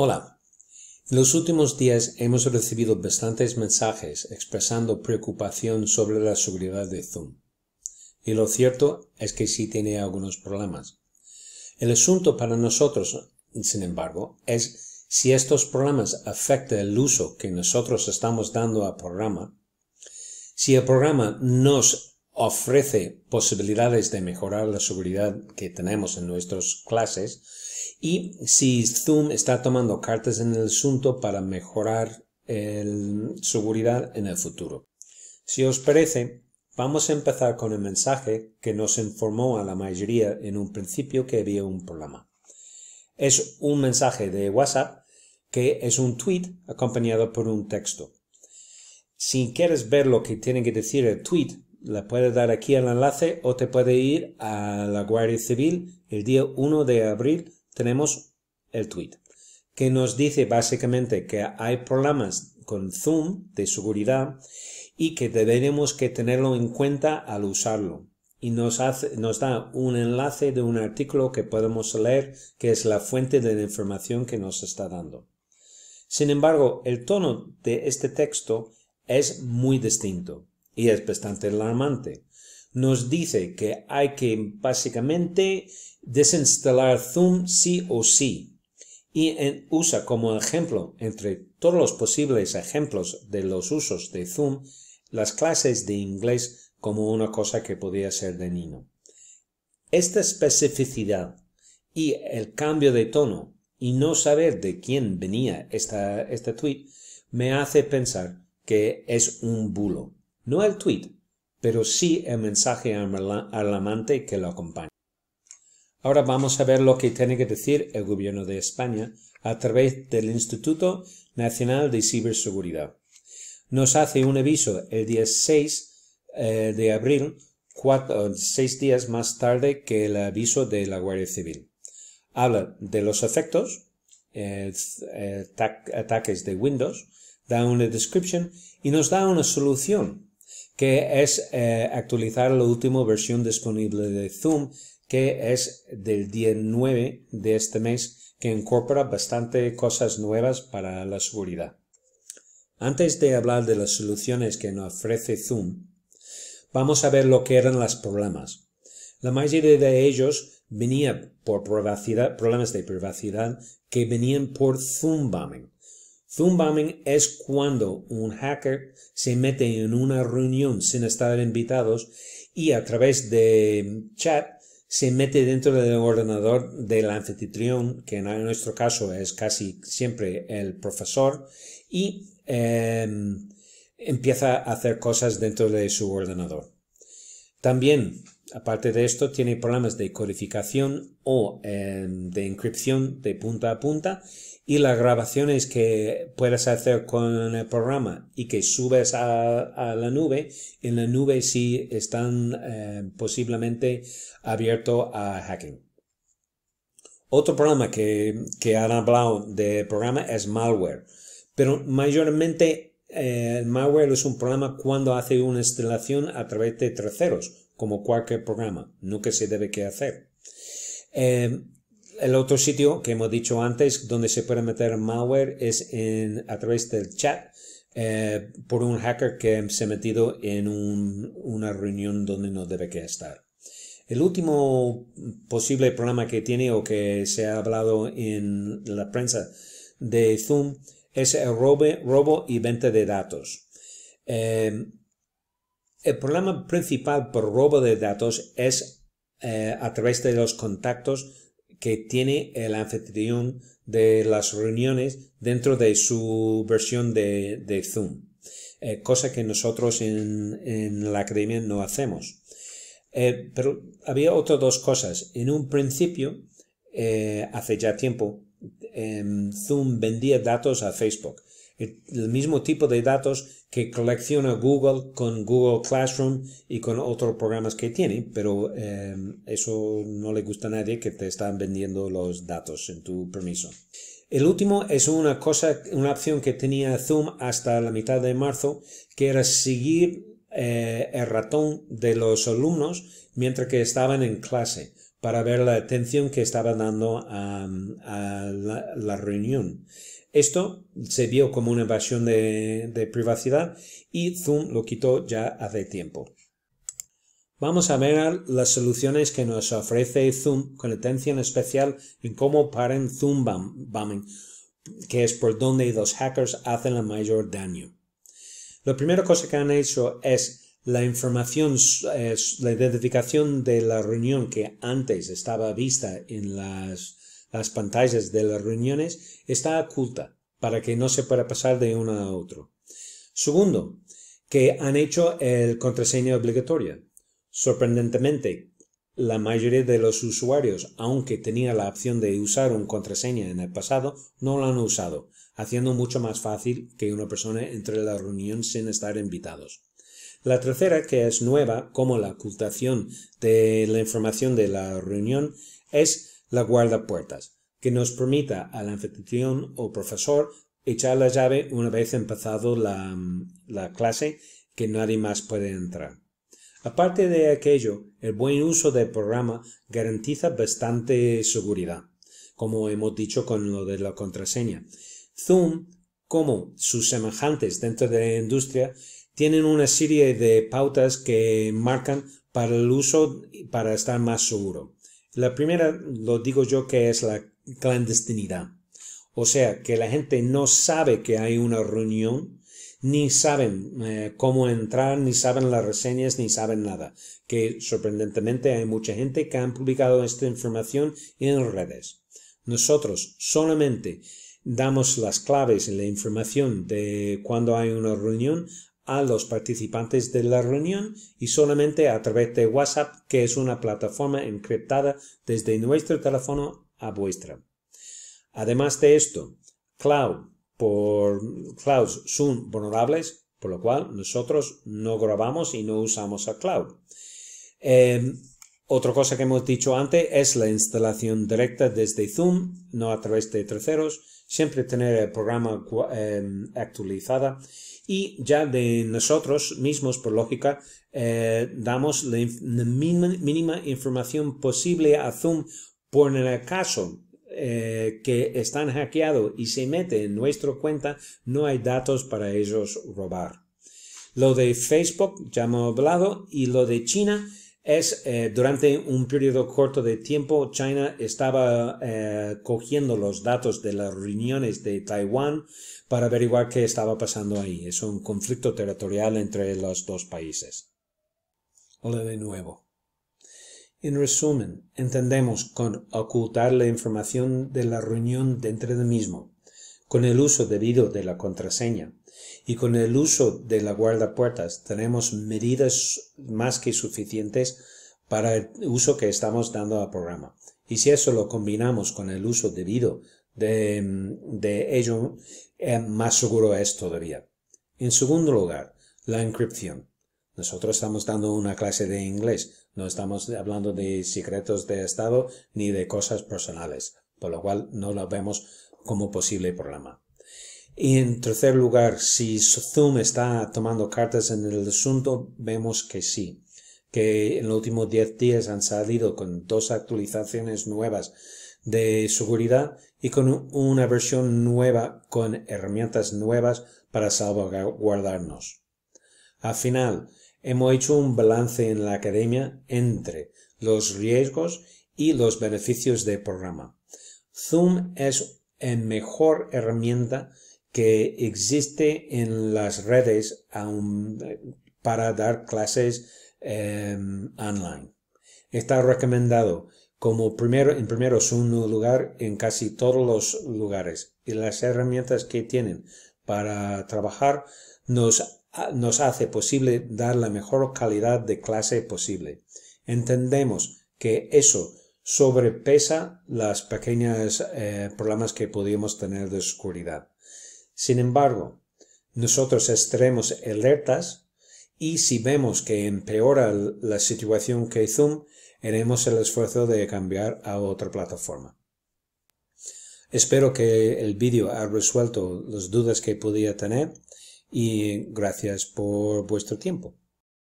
Hola. En los últimos días hemos recibido bastantes mensajes expresando preocupación sobre la seguridad de Zoom. Y lo cierto es que sí tiene algunos problemas. El asunto para nosotros, sin embargo, es si estos problemas afectan el uso que nosotros estamos dando al programa, si el programa nos ofrece posibilidades de mejorar la seguridad que tenemos en nuestras clases, y si Zoom está tomando cartas en el asunto para mejorar el seguridad en el futuro. Si os parece, vamos a empezar con el mensaje que nos informó a la mayoría en un principio que había un problema. Es un mensaje de WhatsApp que es un tweet acompañado por un texto. Si quieres ver lo que tiene que decir el tweet, le puedes dar aquí el enlace o te puede ir a la Guardia Civil el día 1 de abril tenemos el tweet, que nos dice básicamente que hay problemas con Zoom de seguridad y que deberemos que tenerlo en cuenta al usarlo. Y nos, nos da un enlace de un artículo que podemos leer, que es la fuente de la información que nos está dando. Sin embargo, el tono de este texto es muy distinto y es bastante alarmante nos dice que hay que básicamente desinstalar Zoom sí o sí. Y eh, usa como ejemplo, entre todos los posibles ejemplos de los usos de Zoom, las clases de inglés como una cosa que podía ser de niño. Esta especificidad y el cambio de tono y no saber de quién venía esta, este tweet me hace pensar que es un bulo. No el tweet, pero sí el mensaje alarmante que lo acompaña. Ahora vamos a ver lo que tiene que decir el gobierno de España a través del Instituto Nacional de Ciberseguridad. Nos hace un aviso el 6 eh, de abril, cuatro, eh, seis días más tarde que el aviso de la Guardia Civil. Habla de los efectos, ataques de Windows, da una descripción y nos da una solución que es eh, actualizar la última versión disponible de Zoom, que es del día de este mes, que incorpora bastante cosas nuevas para la seguridad. Antes de hablar de las soluciones que nos ofrece Zoom, vamos a ver lo que eran los problemas. La mayoría de ellos venía por problemas de privacidad que venían por Zoom bombing. Zoom bombing es cuando un hacker se mete en una reunión sin estar invitados y a través de chat se mete dentro del ordenador del anfitrión, que en nuestro caso es casi siempre el profesor, y em, empieza a hacer cosas dentro de su ordenador. También, aparte de esto, tiene problemas de codificación o em, de encripción de punta a punta y las grabaciones que puedes hacer con el programa y que subes a, la nube, en la nube sí están eh, posiblemente abiertos a hacking. Otro programa que, han hablado de programa es malware, pero mayormente el eh, malware es un programa cuando hace una instalación a través de terceros, como cualquier programa, no que se debe que hacer. Eh, el otro sitio que hemos dicho antes donde se puede meter malware es en, a través del chat eh, por un hacker que se ha metido en una reunión donde no debe que estar. El último posible problema que tiene o que se ha hablado en la prensa de Zoom es el robo, y venta de datos. Eh, el problema principal por robo de datos es eh, a través de los contactos que tiene el anfitrión de las reuniones dentro de su versión de, Zoom, eh, cosa que nosotros en, la academia no hacemos. Eh, pero había otras dos cosas. En un principio, eh, hace ya tiempo, em, Zoom vendía datos a Facebook el mismo tipo de datos que colecciona Google con Google Classroom y con otros programas que tiene, pero em, eso no le gusta a nadie que te están vendiendo los datos en tu permiso. El último es una cosa, una opción que tenía Zoom hasta la mitad de marzo, que era seguir eh, el ratón de los alumnos mientras que estaban en clase para ver la atención que estaba dando a, la, reunión. Esto se vio como una invasión de, privacidad y Zoom lo quitó ya hace tiempo. Vamos a ver las soluciones que nos ofrece Zoom con atención especial en cómo paren Zoom bombing, que es por donde los hackers hacen el mayor daño. La primera cosa que han hecho es la información, eh, identificación de la reunión que antes estaba vista en las, pantallas de las reuniones está oculta para que no se pueda pasar de uno a otro. Segundo, que han hecho el contraseña obligatoria. Sorprendentemente, la mayoría de los usuarios, aunque tenía la opción de usar un contraseña en el pasado, no lo han usado, haciendo mucho más fácil que una persona entre en la reunión sin estar invitados. La tercera, que es nueva, como la ocultación de la información de la reunión, es la guardapuertas, que nos permita al anfitrión o profesor echar la llave una vez empezado la, la clase que nadie más puede entrar. Aparte de aquello, el buen uso del programa garantiza bastante seguridad, como hemos dicho con lo de la contraseña. Zoom, como sus semejantes dentro de la industria, tienen una serie de pautas que marcan para el uso para estar más seguro. La primera, lo digo yo, que es la clandestinidad. O sea, que la gente no sabe que hay una reunión, ni saben eh, cómo entrar, ni saben las reseñas, ni saben nada. Que sorprendentemente hay mucha gente que han publicado esta información en redes. Nosotros solamente damos las claves y la información de cuando hay una reunión a los participantes de la reunión y solamente a través de WhatsApp, que es una plataforma encriptada desde nuestro teléfono a vuestra. Además de esto, Cloud por clouds son vulnerables, por lo cual nosotros no grabamos y no usamos a cloud. Em, otra cosa que hemos dicho antes es la instalación directa desde Zoom, no a través de terceros siempre tener el programa actualizado em, actualizada y ya de nosotros mismos, por lógica, eh, damos la, mínima, información posible a Zoom por el caso eh, que están hackeados y se mete en nuestra cuenta, no hay datos para ellos robar. Lo de Facebook ya hemos hablado y lo de China es eh, durante un periodo corto de tiempo China estaba eh, cogiendo los datos de las reuniones de Taiwán para averiguar qué estaba pasando ahí. Es un conflicto territorial entre los dos países. Hola de nuevo. En resumen, entendemos con ocultar la información de la reunión dentro del mismo, con el uso debido de la contraseña, y con el uso de la guardapuertas tenemos medidas más que suficientes para el uso que estamos dando al programa. Y si eso lo combinamos con el uso debido de, de ello, eh, más seguro es todavía. En segundo lugar, la encripción. Nosotros estamos dando una clase de inglés, no estamos hablando de secretos de Estado ni de cosas personales, por lo cual no lo vemos como posible programa. Y en tercer lugar, si Zoom está tomando cartas en el asunto, vemos que sí, que en los últimos 10 días han salido con dos actualizaciones nuevas de seguridad y con una versión nueva con herramientas nuevas para salvaguardarnos. Al final, hemos hecho un balance en la academia entre los riesgos y los beneficios del programa. Zoom es la mejor herramienta que existe en las redes eh, para dar clases em, online. Está recomendado como primero, en primero un lugar en casi todos los lugares y las herramientas que tienen para trabajar nos, nos hace posible dar la mejor calidad de clase posible. Entendemos que eso sobrepesa las pequeñas eh, problemas que podíamos tener de oscuridad sin embargo, nosotros estaremos alertas y si vemos que empeora la situación que Zoom, haremos el esfuerzo de cambiar a otra plataforma. Espero que el vídeo ha resuelto las dudas que podía tener y gracias por vuestro tiempo.